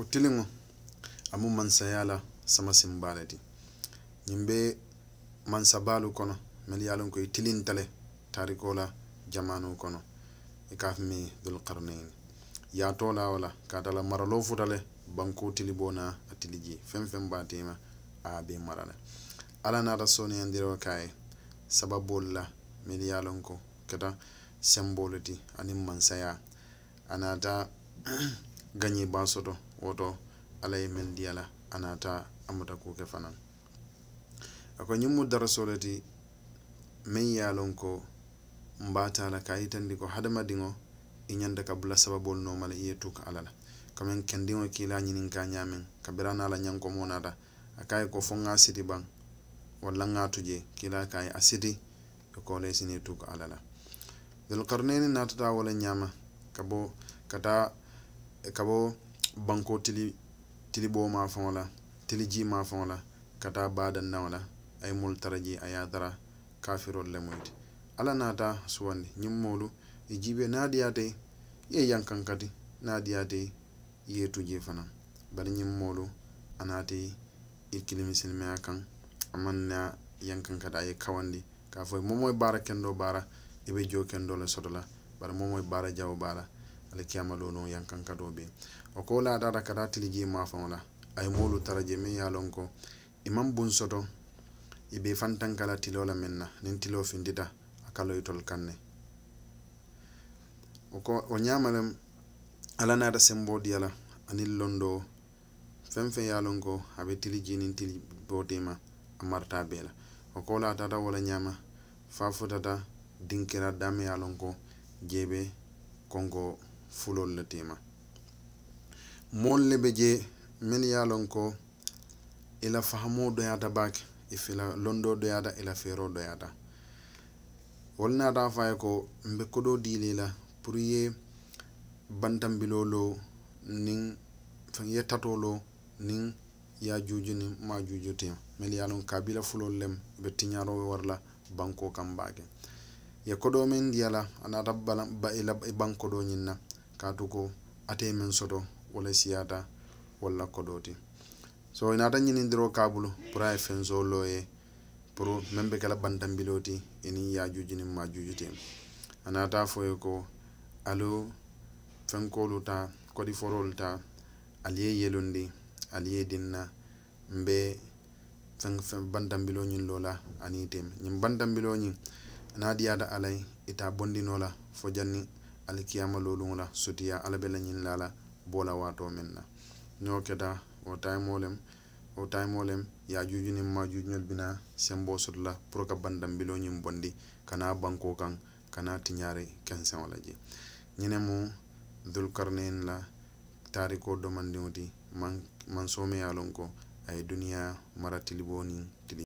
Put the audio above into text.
ko tiliŋo a mu mansaya la sama baa le ti ñiŋ be mansa kono melu ye a loŋ ko i tilinta le tariko la jamano kono i ka a fo miŋ dulkarnain yaatoo la wo la ka a tara maraloo futa le banko tili boo na a tili jee feŋ feŋ baa a be mara le ala naata sooniyandiroo ka a ye sababoolu la melu ye a loŋ ko keta semboolu ti aniŋ mansaya a naata gañi baa soto woto ala ye men diyala a nata a muta kuke fanan a ko ñiŋ mu darasole ti meŋ ye a loŋ ko mbata la ka a yitandi ko hadamadiŋo i ñanta ka bula sababol nooma la i ye tuka ala la kameŋ kendiŋo ki la ñininka ñameŋ ka bira na a la ñankomo nata a ka a ye ko fo ŋa siti baŋ walla ŋa tuje ki la ka a ye a siti e ko la ye sini tuka ala la zulkarneni natata wo le ñama ka bo ka taa ka bo banko tili tili bo ma fao la tili ji ma fao la kata bada nawo la ay mul tara ji a yatara kafirol le moyti ala nata suwandi ñim molu e jiibe naadiyate ye yankan kati naadiyate ye tuji fana bari ñim molu anaate ikkili misilimaya kan aman na yankan kati aye kawandi ka foy momoy baara kendo baara ibe e jo kendo le soto la bari momoy baara jawo baara ala kiyamalo non yankankado ɓe o ko laɗaɗa kada tiligi mafan la ay molu taraje min yalon ko iman bunsoto iɓe fantankala tilola min na nin tilo findita a kaloytol kanne oko o ñamalem alanaɗa semboɗiyala anin londo fen fen yalon ko aɓe tiliji nin tili botema a marta bela o ko laɗaɗa wala ñama fa futata dinkira dame yalon ko jeɓe konko fulol le tima moolu le be jee min ye loŋ ko i la fahamoo doyaata baake i fila londoo doyaata i la feeroo doyaata wo le naata fo ye ko mbe kodoo diili la pour ye bantambiloo loo niŋ feŋ ye tatoo loo niŋ ye a juuju niŋ ma a juuju tima min ye loŋ kabila fulol lem i be tiñaaroo wara la bankoo kaŋ baake ye kodoo meŋ diya la a naata ba i la i e bankodoo ñiŋ na katugo atee men soto wala siyata walla koɗoti so ina tan ñinidiro kabul pour ae fensoloye pour men ɓe kala ɓantambiloti enin yajuji nin majuji te anata foye ko alu fenkolu ta koɗi forolu ta aliye yelundi aliye dinna mbe bantambiloñin lola anitem ñin bantambiloñin anadiyata alay ita bondinola fo janni alikiyama loluŋo la sutiya ala be la ñiŋ la la boo la waatoo meŋ na ñoo keta wo tayimoo wo tayimoo ye a niŋ bina semboo soto la pour ka bandambiloo ñiŋ bondi kana naa bankoo kaŋ ka naa tiñaari kenseŋo la je ñine mu la taarikoo domandiŋo ti mansoo me ye a loŋ ko a ye duniyaa mara tiliboo niŋ tili